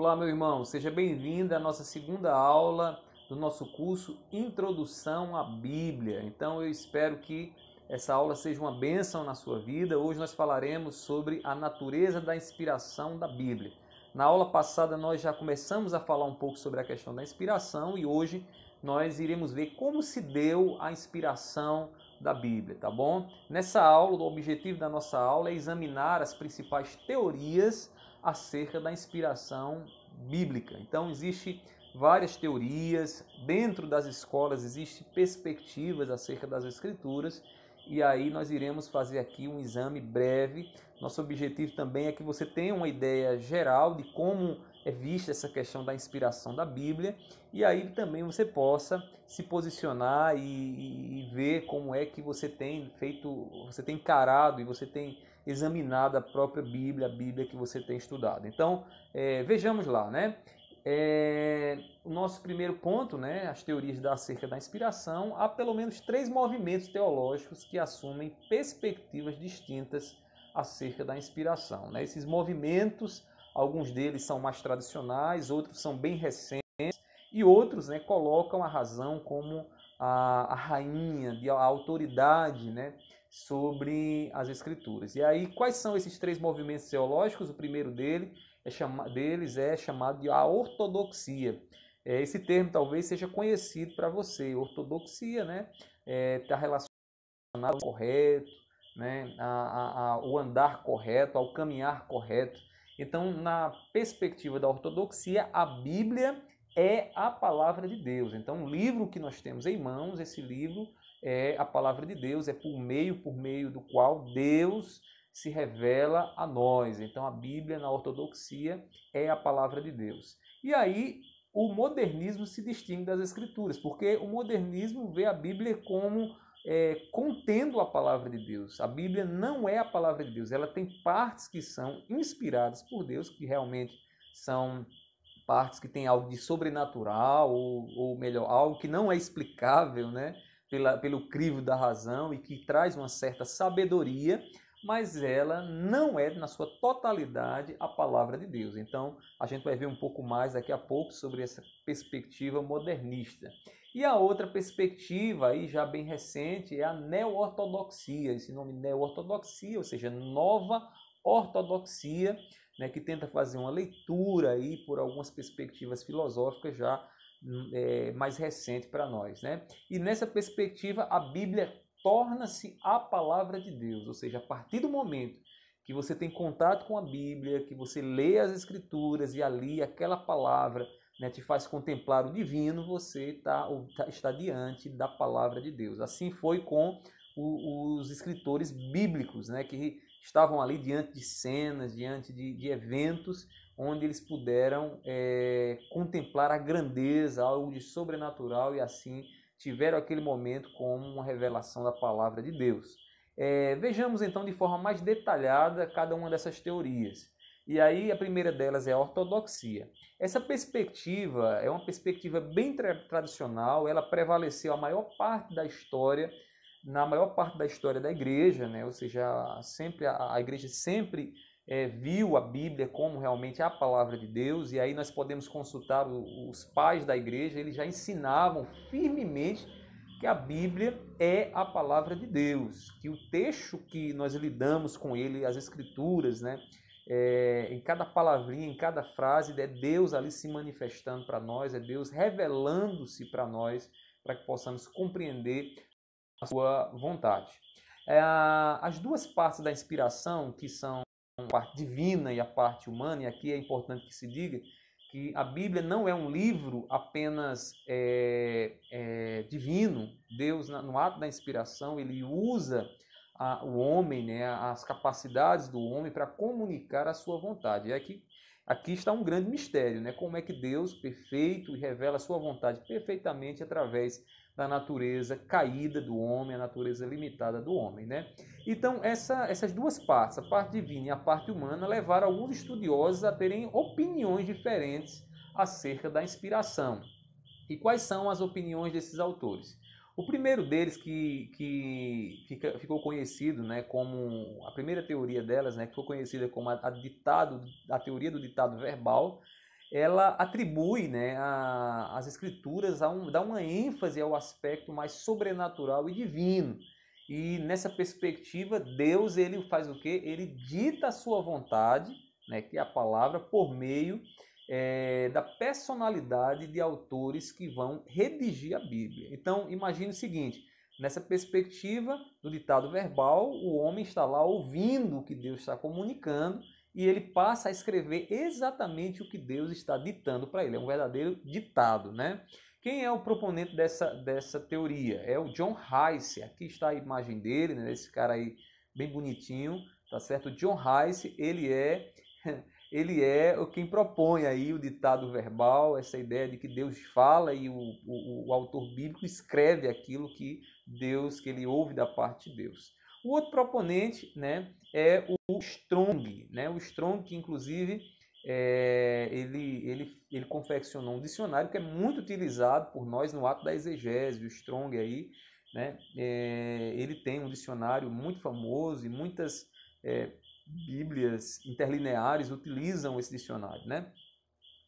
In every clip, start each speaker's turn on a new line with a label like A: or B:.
A: Olá, meu irmão, seja bem-vindo à nossa segunda aula do nosso curso Introdução à Bíblia. Então, eu espero que essa aula seja uma bênção na sua vida. Hoje nós falaremos sobre a natureza da inspiração da Bíblia. Na aula passada, nós já começamos a falar um pouco sobre a questão da inspiração e hoje nós iremos ver como se deu a inspiração da Bíblia, tá bom? Nessa aula, o objetivo da nossa aula é examinar as principais teorias acerca da inspiração bíblica. Então, existe várias teorias, dentro das escolas existem perspectivas acerca das escrituras, e aí nós iremos fazer aqui um exame breve. Nosso objetivo também é que você tenha uma ideia geral de como é vista essa questão da inspiração da Bíblia e aí também você possa se posicionar e, e, e ver como é que você tem feito, você tem encarado e você tem examinado a própria Bíblia, a Bíblia que você tem estudado. Então, é, vejamos lá, né? É, o nosso primeiro ponto, né, as teorias da, acerca da inspiração, há pelo menos três movimentos teológicos que assumem perspectivas distintas acerca da inspiração. Né? Esses movimentos Alguns deles são mais tradicionais, outros são bem recentes e outros né, colocam a razão como a, a rainha, de, a autoridade né, sobre as escrituras. E aí, quais são esses três movimentos teológicos? O primeiro dele é chama, deles é chamado de a ortodoxia. É, esse termo talvez seja conhecido para você. Ortodoxia né, está é, tá relacionado ao correto, né, a, a, a, o andar correto, ao caminhar correto. Então, na perspectiva da ortodoxia, a Bíblia é a palavra de Deus. Então, o livro que nós temos em mãos, esse livro é a palavra de Deus, é por meio por meio do qual Deus se revela a nós. Então, a Bíblia na ortodoxia é a palavra de Deus. E aí, o modernismo se distingue das escrituras, porque o modernismo vê a Bíblia como é, contendo a palavra de Deus. A Bíblia não é a palavra de Deus, ela tem partes que são inspiradas por Deus, que realmente são partes que têm algo de sobrenatural, ou, ou melhor, algo que não é explicável né, pela, pelo crivo da razão e que traz uma certa sabedoria mas ela não é na sua totalidade a palavra de Deus. Então, a gente vai ver um pouco mais daqui a pouco sobre essa perspectiva modernista. E a outra perspectiva, aí já bem recente, é a neo-ortodoxia. Esse nome neo-ortodoxia, ou seja, nova ortodoxia, né, que tenta fazer uma leitura aí por algumas perspectivas filosóficas já hum, é, mais recente para nós. Né? E nessa perspectiva, a Bíblia torna-se a palavra de Deus. Ou seja, a partir do momento que você tem contato com a Bíblia, que você lê as Escrituras e ali aquela palavra né, te faz contemplar o divino, você tá, tá está diante da palavra de Deus. Assim foi com o, os escritores bíblicos, né, que estavam ali diante de cenas, diante de, de eventos, onde eles puderam é, contemplar a grandeza, algo de sobrenatural e assim tiveram aquele momento como uma revelação da palavra de Deus. É, vejamos então de forma mais detalhada cada uma dessas teorias. E aí a primeira delas é a ortodoxia. Essa perspectiva é uma perspectiva bem tra tradicional, ela prevaleceu a maior parte da história, na maior parte da história da igreja, né? ou seja, sempre a, a igreja sempre é, viu a Bíblia como realmente a palavra de Deus, e aí nós podemos consultar os pais da igreja, eles já ensinavam firmemente que a Bíblia é a palavra de Deus, que o texto que nós lidamos com ele, as escrituras, né? É, em cada palavrinha, em cada frase, é Deus ali se manifestando para nós, é Deus revelando-se para nós, para que possamos compreender a sua vontade. É, as duas partes da inspiração, que são parte divina e a parte humana, e aqui é importante que se diga que a Bíblia não é um livro apenas é, é, divino. Deus, no ato da inspiração, ele usa a, o homem, né, as capacidades do homem para comunicar a sua vontade. E aqui, aqui está um grande mistério, né? Como é que Deus, perfeito, revela a sua vontade perfeitamente através da natureza caída do homem, a natureza limitada do homem, né? Então, essa, essas duas partes, a parte divina e a parte humana, levaram alguns estudiosos a terem opiniões diferentes acerca da inspiração. E quais são as opiniões desses autores? O primeiro deles que, que fica, ficou conhecido né, como a primeira teoria delas, né, que ficou conhecida como a, a, ditado, a teoria do ditado verbal, ela atribui né, a, as escrituras, a um, dá uma ênfase ao aspecto mais sobrenatural e divino. E nessa perspectiva, Deus ele faz o quê? Ele dita a sua vontade, né, que é a palavra, por meio é, da personalidade de autores que vão redigir a Bíblia. Então, imagine o seguinte: nessa perspectiva do ditado verbal, o homem está lá ouvindo o que Deus está comunicando e ele passa a escrever exatamente o que Deus está ditando para ele. É um verdadeiro ditado, né? Quem é o proponente dessa, dessa teoria? É o John Rice. Aqui está a imagem dele, né? esse cara aí bem bonitinho, tá certo? O John Rice, ele é ele é quem propõe aí o ditado verbal, essa ideia de que Deus fala e o, o, o autor bíblico escreve aquilo que Deus, que ele ouve da parte de Deus. O outro proponente né, é o Strong, né? o Strong que inclusive é, ele, ele, ele confeccionou um dicionário que é muito utilizado por nós no ato da exegese, o Strong aí, né? É, ele tem um dicionário muito famoso e muitas é, bíblias interlineares utilizam esse dicionário, né?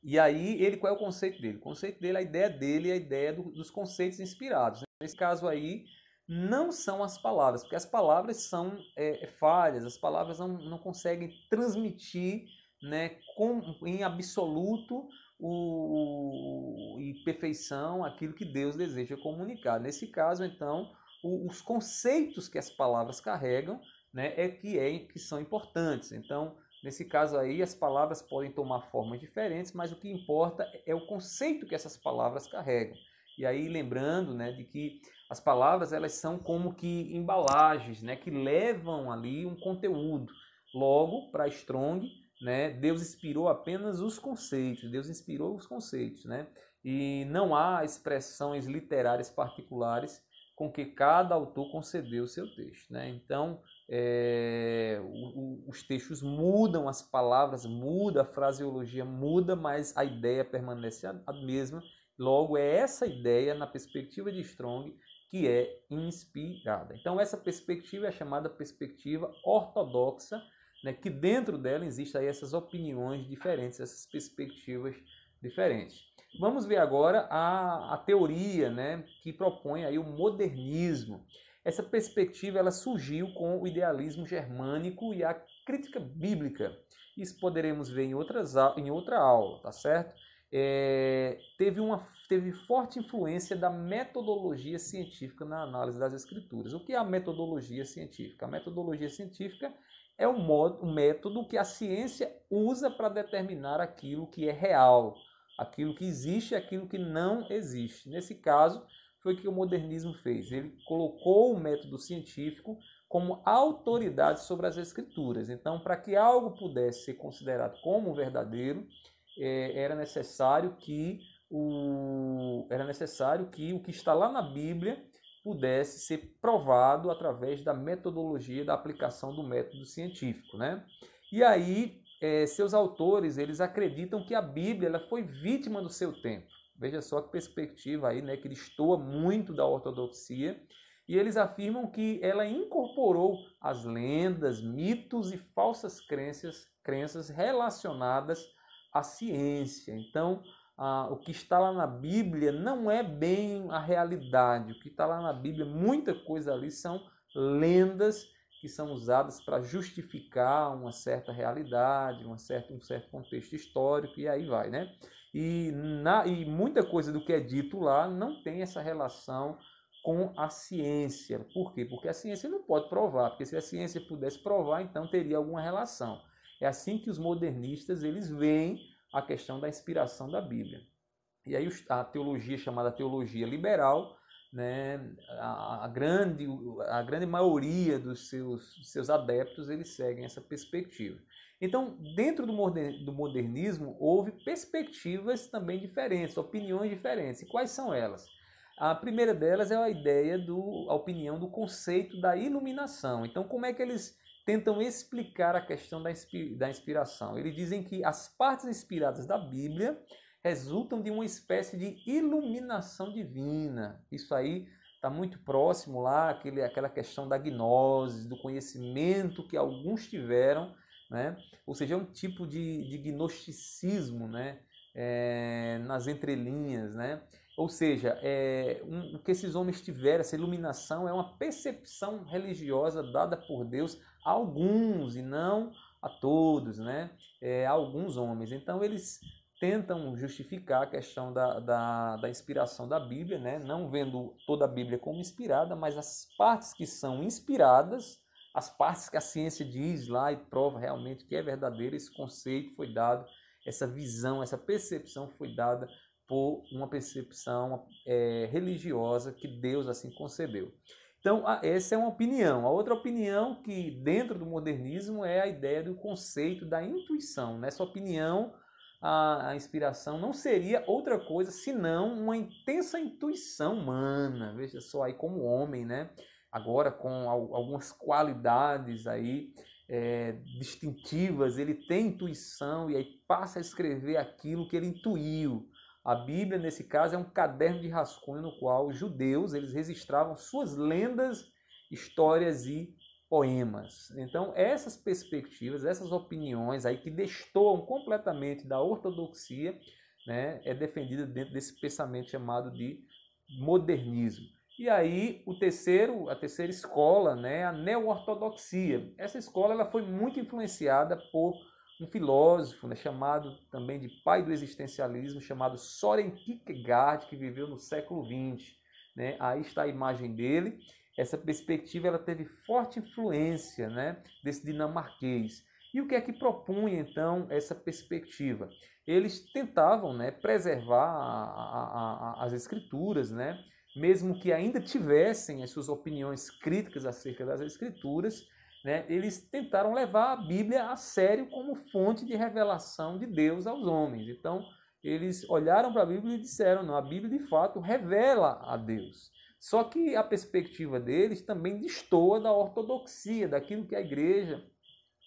A: E aí, ele, qual é o conceito dele? O conceito dele, a ideia dele é a ideia do, dos conceitos inspirados. Nesse caso aí, não são as palavras, porque as palavras são é, é, falhas, as palavras não, não conseguem transmitir né, com, em absoluto o, o, e perfeição aquilo que Deus deseja comunicar. Nesse caso, então, o, os conceitos que as palavras carregam né, é que é que são importantes. Então, nesse caso aí, as palavras podem tomar formas diferentes, mas o que importa é o conceito que essas palavras carregam. E aí lembrando, né, de que as palavras elas são como que embalagens, né, que levam ali um conteúdo. Logo, para Strong, né, Deus inspirou apenas os conceitos, Deus inspirou os conceitos, né? E não há expressões literárias particulares com que cada autor concedeu o seu texto, né? Então, é, o, o, os textos mudam, as palavras mudam, a fraseologia muda, mas a ideia permanece a, a mesma Logo, é essa ideia, na perspectiva de Strong, que é inspirada. Então, essa perspectiva é chamada perspectiva ortodoxa, né, que dentro dela existem essas opiniões diferentes, essas perspectivas diferentes. Vamos ver agora a, a teoria né, que propõe aí o modernismo. Essa perspectiva ela surgiu com o idealismo germânico e a crítica bíblica. Isso poderemos ver em, outras, em outra aula, tá certo? é, teve, uma, teve forte influência da metodologia científica na análise das escrituras. O que é a metodologia científica? A metodologia científica é o, modo, o método que a ciência usa para determinar aquilo que é real, aquilo que existe e aquilo que não existe. Nesse caso, foi o que o modernismo fez. Ele colocou o método científico como autoridade sobre as escrituras. Então, para que algo pudesse ser considerado como verdadeiro, é, era necessário que o era necessário que o que está lá na Bíblia pudesse ser provado através da metodologia da aplicação do método científico, né? E aí é, seus autores eles acreditam que a Bíblia ela foi vítima do seu tempo. Veja só que perspectiva aí, né? Que distoa muito da ortodoxia. E eles afirmam que ela incorporou as lendas, mitos e falsas crenças, crenças relacionadas a ciência. Então, ah, o que está lá na Bíblia não é bem a realidade. O que está lá na Bíblia, muita coisa ali são lendas que são usadas para justificar uma certa realidade, uma certa, um certo contexto histórico e aí vai, né? E, na, e muita coisa do que é dito lá não tem essa relação com a ciência. Por quê? Porque a ciência não pode provar, porque se a ciência pudesse provar, então teria alguma relação. É assim que os modernistas eles veem a questão da inspiração da Bíblia. E aí a teologia chamada teologia liberal, né, a, grande, a grande maioria dos seus, seus adeptos eles seguem essa perspectiva. Então, dentro do modernismo, houve perspectivas também diferentes, opiniões diferentes. E quais são elas? A primeira delas é a ideia do, a opinião do conceito da iluminação. Então, como é que eles tentam explicar a questão da, da inspiração. Eles dizem que as partes inspiradas da Bíblia resultam de uma espécie de iluminação divina. Isso aí está muito próximo lá, aquele, aquela questão da gnose, do conhecimento que alguns tiveram, né? ou seja, é um tipo de, de gnosticismo né? É, nas entrelinhas. Né? Ou seja, é, um, o que esses homens tiveram, essa iluminação, é uma percepção religiosa dada por Deus a alguns e não a todos, né? É, a alguns homens. Então eles tentam justificar a questão da, da, da, inspiração da Bíblia, né? não vendo toda a Bíblia como inspirada, mas as partes que são inspiradas, as partes que a ciência diz lá e prova realmente que é verdadeira, esse conceito foi dado, essa visão, essa percepção foi dada por uma percepção é, religiosa que Deus assim concedeu. Então, essa é uma opinião. A outra opinião que dentro do modernismo é a ideia do conceito da intuição. Nessa né? opinião, a, a inspiração não seria outra coisa senão uma intensa intuição humana. Veja só aí como homem, né? Agora com algumas qualidades aí é, distintivas, ele tem intuição e aí passa a escrever aquilo que ele intuiu. A Bíblia, nesse caso, é um caderno de rascunho no qual os judeus eles registravam suas lendas, histórias e poemas. Então, essas perspectivas, essas opiniões aí que destoam completamente da ortodoxia, né, é defendida dentro desse pensamento chamado de modernismo. E aí, o terceiro, a terceira escola, né, a neo-ortodoxia. Essa escola ela foi muito influenciada por um filósofo né, chamado também de pai do existencialismo, chamado Soren Kierkegaard, que viveu no século XX. Né? Aí está a imagem dele. Essa perspectiva ela teve forte influência né, desse dinamarquês. E o que é que propunha, então, essa perspectiva? Eles tentavam né, preservar a, a, a, as escrituras, né? mesmo que ainda tivessem as suas opiniões críticas acerca das escrituras, né? Eles tentaram levar a Bíblia a sério como fonte de revelação de Deus aos homens. Então, eles olharam para a Bíblia e disseram: não, a Bíblia de fato revela a Deus. Só que a perspectiva deles também destoa da ortodoxia, daquilo que a igreja,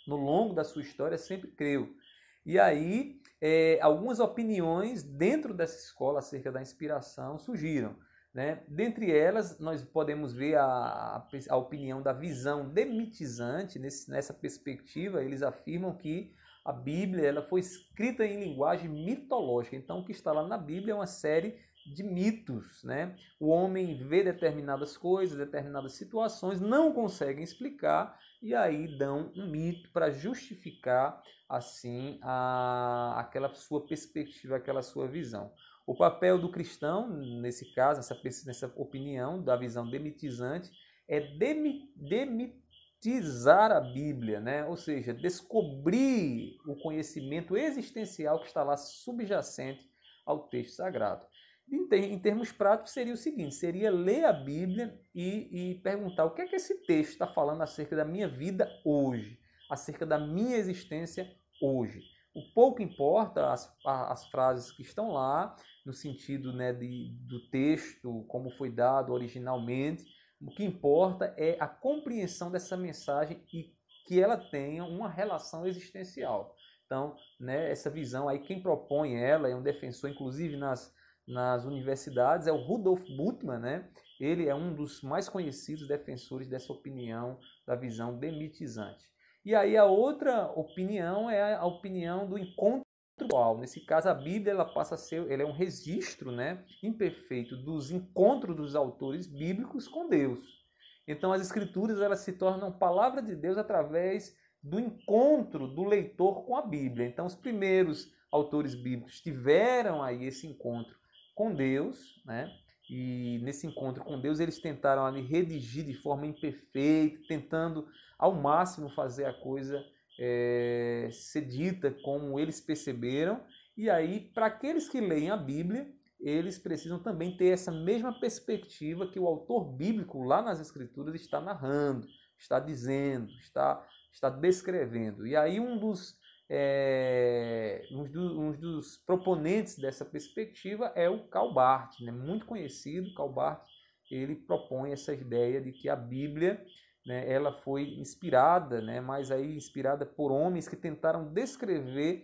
A: no longo da sua história, sempre creu. E aí, é, algumas opiniões dentro dessa escola acerca da inspiração surgiram. Né? Dentre elas, nós podemos ver a, a opinião da visão demitizante, nesse, nessa perspectiva, eles afirmam que a Bíblia ela foi escrita em linguagem mitológica, então o que está lá na Bíblia é uma série de mitos. Né? O homem vê determinadas coisas, determinadas situações, não conseguem explicar e aí dão um mito para justificar assim a, aquela sua perspectiva, aquela sua visão. O papel do cristão, nesse caso, nessa, nessa opinião da visão demitizante, é demi, demitizar a Bíblia, né? ou seja, descobrir o conhecimento existencial que está lá subjacente ao texto sagrado. Em, termos práticos, seria o seguinte: seria ler a Bíblia e, e perguntar o que é que esse texto está falando acerca da minha vida hoje, acerca da minha existência hoje. O pouco importa as, as frases que estão lá, no sentido né, de, do texto, como foi dado originalmente. O que importa é a compreensão dessa mensagem e que ela tenha uma relação existencial. Então, né, essa visão aí, quem propõe ela é um defensor, inclusive nas, nas universidades, é o Rudolf Butman né? Ele é um dos mais conhecidos defensores dessa opinião, da visão demitizante. E aí a outra opinião é a opinião do encontro ritual. Nesse caso, a Bíblia ela passa a ser, ela é um registro, né, imperfeito dos encontros dos autores bíblicos com Deus. Então, as escrituras elas se tornam palavra de Deus através do encontro do leitor com a Bíblia. Então, os primeiros autores bíblicos tiveram aí esse encontro com Deus, né? E nesse encontro com Deus, eles tentaram ali redigir de forma imperfeita, tentando ao máximo fazer a coisa é, eh, ser dita como eles perceberam, e aí, para aqueles que leem a Bíblia, eles precisam também ter essa mesma perspectiva que o autor bíblico lá nas Escrituras está narrando, está dizendo, está, está descrevendo. E aí, um dos, é, um, um dos proponentes dessa perspectiva é o Calbart, né? muito conhecido. Calbart ele propõe essa ideia de que a Bíblia né, ela foi inspirada, né, mas aí inspirada por homens que tentaram descrever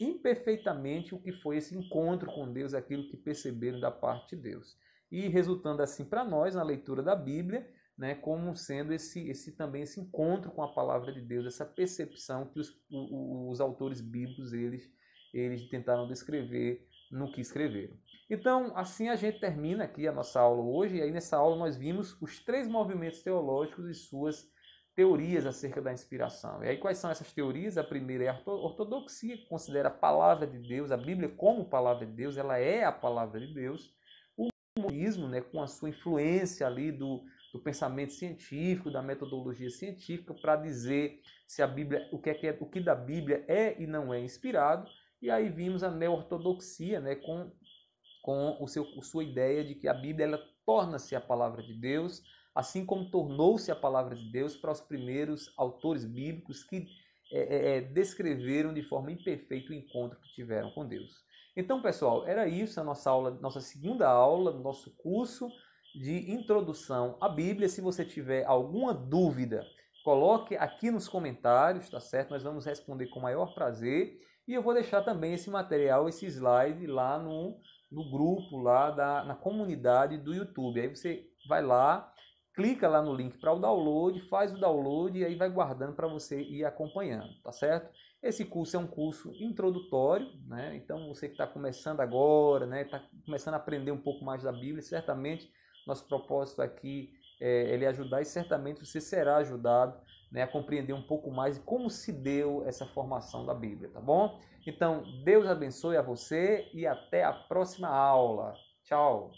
A: imperfeitamente o que foi esse encontro com Deus, aquilo que perceberam da parte de Deus. E resultando assim para nós na leitura da Bíblia, né, como sendo esse, esse também esse encontro com a palavra de Deus, essa percepção que os, os autores bíblicos eles, eles tentaram descrever no que escreveram. Então, assim a gente termina aqui a nossa aula hoje, e aí nessa aula nós vimos os três movimentos teológicos e suas teorias acerca da inspiração. E aí quais são essas teorias? A primeira é a ortodoxia, que considera a palavra de Deus, a Bíblia como palavra de Deus, ela é a palavra de Deus. O humanismo, né, com a sua influência ali do, do pensamento científico, da metodologia científica, para dizer se a Bíblia, o que é, é o que da Bíblia é e não é inspirado. E aí vimos a neo-ortodoxia né, com, com o seu, sua ideia de que a Bíblia ela torna-se a palavra de Deus, assim como tornou-se a palavra de Deus para os primeiros autores bíblicos que é, é, é descreveram de forma imperfeita o encontro que tiveram com Deus. Então, pessoal, era isso a nossa aula, nossa segunda aula do nosso curso de introdução à Bíblia. Se você tiver alguma dúvida, coloque aqui nos comentários, tá certo? Nós vamos responder com o maior prazer. E eu vou deixar também esse material, esse slide lá no, no grupo, lá da, na comunidade do YouTube. Aí você vai lá, clica lá no link para o download, faz o download e aí vai guardando para você ir acompanhando, tá certo? Esse curso é um curso introdutório, né? Então você que está começando agora, né, está começando a aprender um pouco mais da Bíblia, certamente nosso propósito aqui é ele é ajudar e certamente você será ajudado né, a compreender um pouco mais como se deu essa formação da Bíblia, tá bom? Então, Deus abençoe a você e até a próxima aula. Tchau!